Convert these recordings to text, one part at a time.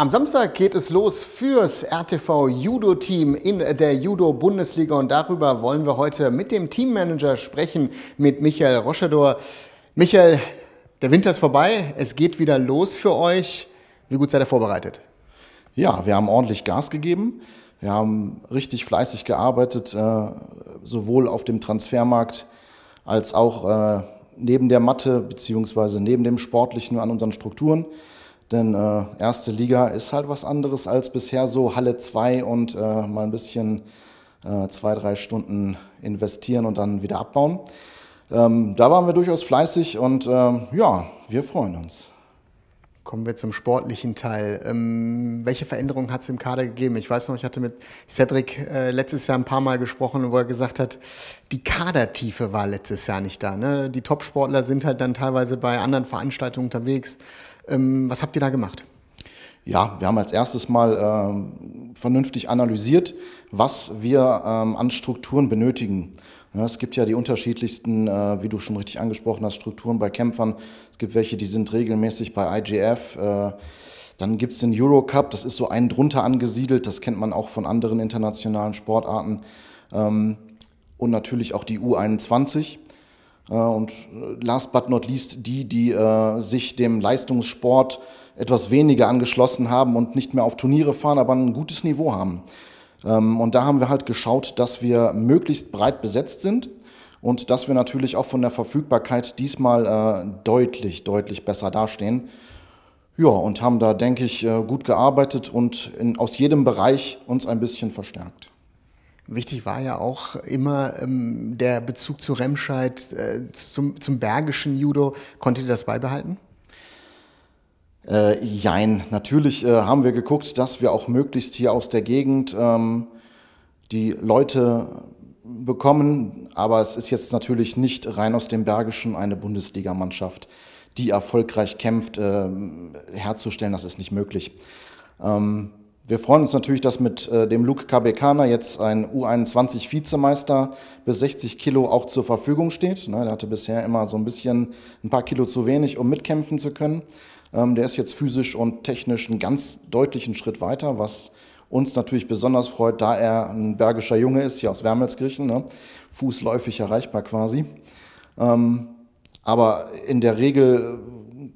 Am Samstag geht es los fürs RTV Judo-Team in der Judo-Bundesliga und darüber wollen wir heute mit dem Teammanager sprechen, mit Michael Roschador. Michael, der Winter ist vorbei, es geht wieder los für euch. Wie gut seid ihr vorbereitet? Ja, wir haben ordentlich Gas gegeben. Wir haben richtig fleißig gearbeitet, äh, sowohl auf dem Transfermarkt als auch äh, neben der Matte beziehungsweise neben dem Sportlichen an unseren Strukturen. Denn äh, erste Liga ist halt was anderes als bisher so Halle 2 und äh, mal ein bisschen äh, zwei, drei Stunden investieren und dann wieder abbauen. Ähm, da waren wir durchaus fleißig und ähm, ja, wir freuen uns. Kommen wir zum sportlichen Teil. Ähm, welche Veränderungen hat es im Kader gegeben? Ich weiß noch, ich hatte mit Cedric äh, letztes Jahr ein paar Mal gesprochen, wo er gesagt hat, die Kadertiefe war letztes Jahr nicht da. Ne? Die Topsportler sind halt dann teilweise bei anderen Veranstaltungen unterwegs. Ähm, was habt ihr da gemacht? Ja, wir haben als erstes mal ähm, vernünftig analysiert, was wir ähm, an Strukturen benötigen. Ja, es gibt ja die unterschiedlichsten, äh, wie du schon richtig angesprochen hast, Strukturen bei Kämpfern. Es gibt welche, die sind regelmäßig bei IGF. Äh, dann gibt es den Eurocup, das ist so ein drunter angesiedelt, das kennt man auch von anderen internationalen Sportarten. Ähm, und natürlich auch die U21. Äh, und äh, last but not least die, die äh, sich dem Leistungssport etwas weniger angeschlossen haben und nicht mehr auf Turniere fahren, aber ein gutes Niveau haben. Ähm, und da haben wir halt geschaut, dass wir möglichst breit besetzt sind und dass wir natürlich auch von der Verfügbarkeit diesmal äh, deutlich, deutlich besser dastehen. Ja, und haben da, denke ich, äh, gut gearbeitet und in, aus jedem Bereich uns ein bisschen verstärkt. Wichtig war ja auch immer ähm, der Bezug zu Remscheid, äh, zum, zum bergischen Judo. Konntet ihr das beibehalten? Äh, jein, natürlich äh, haben wir geguckt, dass wir auch möglichst hier aus der Gegend ähm, die Leute bekommen. Aber es ist jetzt natürlich nicht rein aus dem Bergischen eine Bundesligamannschaft, die erfolgreich kämpft, äh, herzustellen. Das ist nicht möglich. Ähm, wir freuen uns natürlich, dass mit äh, dem Luke Kabekana jetzt ein U21-Vizemeister bis 60 Kilo auch zur Verfügung steht. Ne, der hatte bisher immer so ein bisschen ein paar Kilo zu wenig, um mitkämpfen zu können. Ähm, der ist jetzt physisch und technisch einen ganz deutlichen Schritt weiter, was uns natürlich besonders freut, da er ein bergischer Junge ist, hier aus Wermelskirchen, ne, fußläufig erreichbar quasi. Ähm, aber in der Regel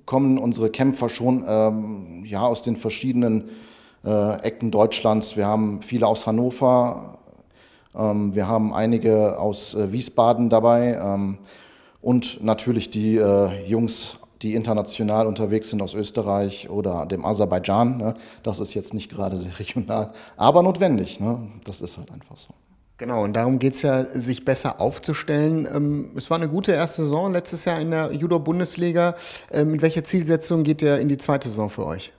kommen unsere Kämpfer schon ähm, ja, aus den verschiedenen äh, Ecken Deutschlands. Wir haben viele aus Hannover, ähm, wir haben einige aus äh, Wiesbaden dabei ähm, und natürlich die äh, Jungs, die international unterwegs sind aus Österreich oder dem Aserbaidschan. Ne? Das ist jetzt nicht gerade sehr regional, aber notwendig. Ne? Das ist halt einfach so. Genau, und darum geht es ja, sich besser aufzustellen. Ähm, es war eine gute erste Saison letztes Jahr in der Judo-Bundesliga. Ähm, mit welcher Zielsetzung geht ihr in die zweite Saison für euch?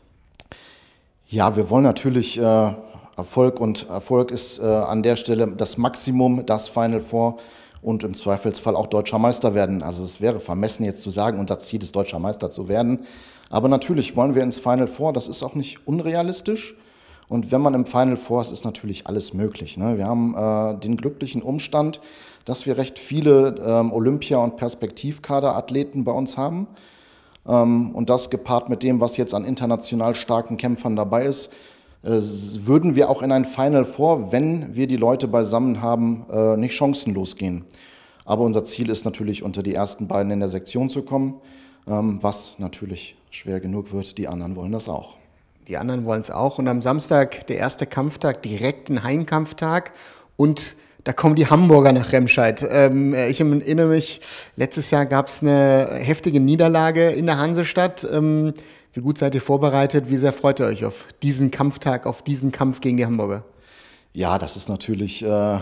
Ja, wir wollen natürlich äh, Erfolg und Erfolg ist äh, an der Stelle das Maximum, das Final Four und im Zweifelsfall auch deutscher Meister werden. Also es wäre vermessen jetzt zu sagen, unser Ziel ist deutscher Meister zu werden. Aber natürlich wollen wir ins Final Four, das ist auch nicht unrealistisch. Und wenn man im Final Four ist, ist natürlich alles möglich. Ne? Wir haben äh, den glücklichen Umstand, dass wir recht viele ähm, Olympia- und Perspektivkaderathleten bei uns haben. Ähm, und das gepaart mit dem, was jetzt an international starken Kämpfern dabei ist, äh, würden wir auch in ein Final vor, wenn wir die Leute beisammen haben, äh, nicht chancenlos gehen. Aber unser Ziel ist natürlich, unter die ersten beiden in der Sektion zu kommen, ähm, was natürlich schwer genug wird. Die anderen wollen das auch. Die anderen wollen es auch. Und am Samstag, der erste Kampftag, direkt ein Heimkampftag und da kommen die Hamburger nach Remscheid. Ähm, äh, ich erinnere mich, letztes Jahr gab es eine heftige Niederlage in der Hansestadt. Ähm, wie gut seid ihr vorbereitet? Wie sehr freut ihr euch auf diesen Kampftag, auf diesen Kampf gegen die Hamburger? Ja, das ist natürlich äh,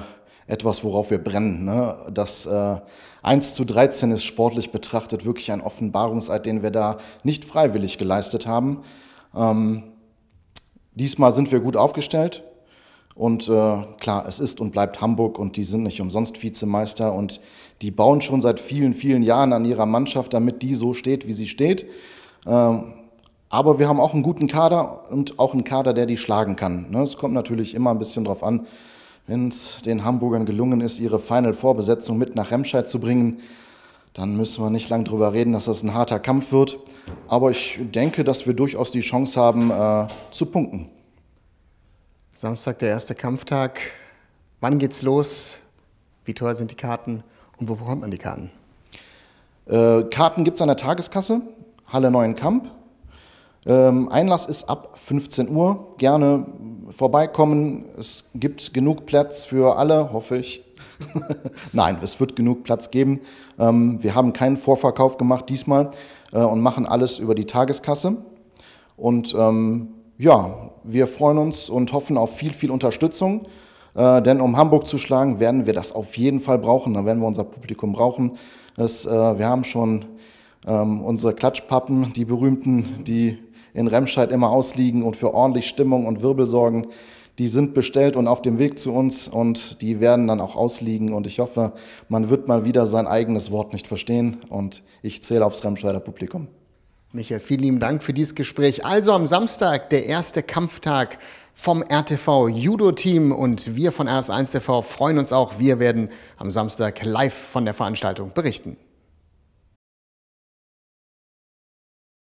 etwas, worauf wir brennen. Ne? Das äh, 1 zu 13 ist sportlich betrachtet wirklich ein Offenbarungseid, den wir da nicht freiwillig geleistet haben. Ähm, diesmal sind wir gut aufgestellt. Und äh, klar, es ist und bleibt Hamburg und die sind nicht umsonst Vizemeister und die bauen schon seit vielen, vielen Jahren an ihrer Mannschaft, damit die so steht, wie sie steht. Ähm, aber wir haben auch einen guten Kader und auch einen Kader, der die schlagen kann. Ne? Es kommt natürlich immer ein bisschen drauf an, wenn es den Hamburgern gelungen ist, ihre Final-Vorbesetzung mit nach Remscheid zu bringen, dann müssen wir nicht lange drüber reden, dass das ein harter Kampf wird. Aber ich denke, dass wir durchaus die Chance haben, äh, zu punkten. Samstag der erste Kampftag. Wann geht's los? Wie teuer sind die Karten und wo bekommt man die Karten? Äh, Karten gibt es an der Tageskasse, Halle Neuenkamp. Ähm, Einlass ist ab 15 Uhr. Gerne vorbeikommen. Es gibt genug Platz für alle, hoffe ich. Nein, es wird genug Platz geben. Ähm, wir haben keinen Vorverkauf gemacht diesmal äh, und machen alles über die Tageskasse. Und ähm, ja, wir freuen uns und hoffen auf viel, viel Unterstützung. Äh, denn um Hamburg zu schlagen, werden wir das auf jeden Fall brauchen. Dann werden wir unser Publikum brauchen. Es, äh, wir haben schon ähm, unsere Klatschpappen, die berühmten, die in Remscheid immer ausliegen und für ordentlich Stimmung und Wirbel sorgen. Die sind bestellt und auf dem Weg zu uns und die werden dann auch ausliegen. Und ich hoffe, man wird mal wieder sein eigenes Wort nicht verstehen. Und ich zähle aufs Remscheider Publikum. Michael, vielen lieben Dank für dieses Gespräch. Also am Samstag, der erste Kampftag vom RTV Judo-Team und wir von RS1 TV freuen uns auch. Wir werden am Samstag live von der Veranstaltung berichten.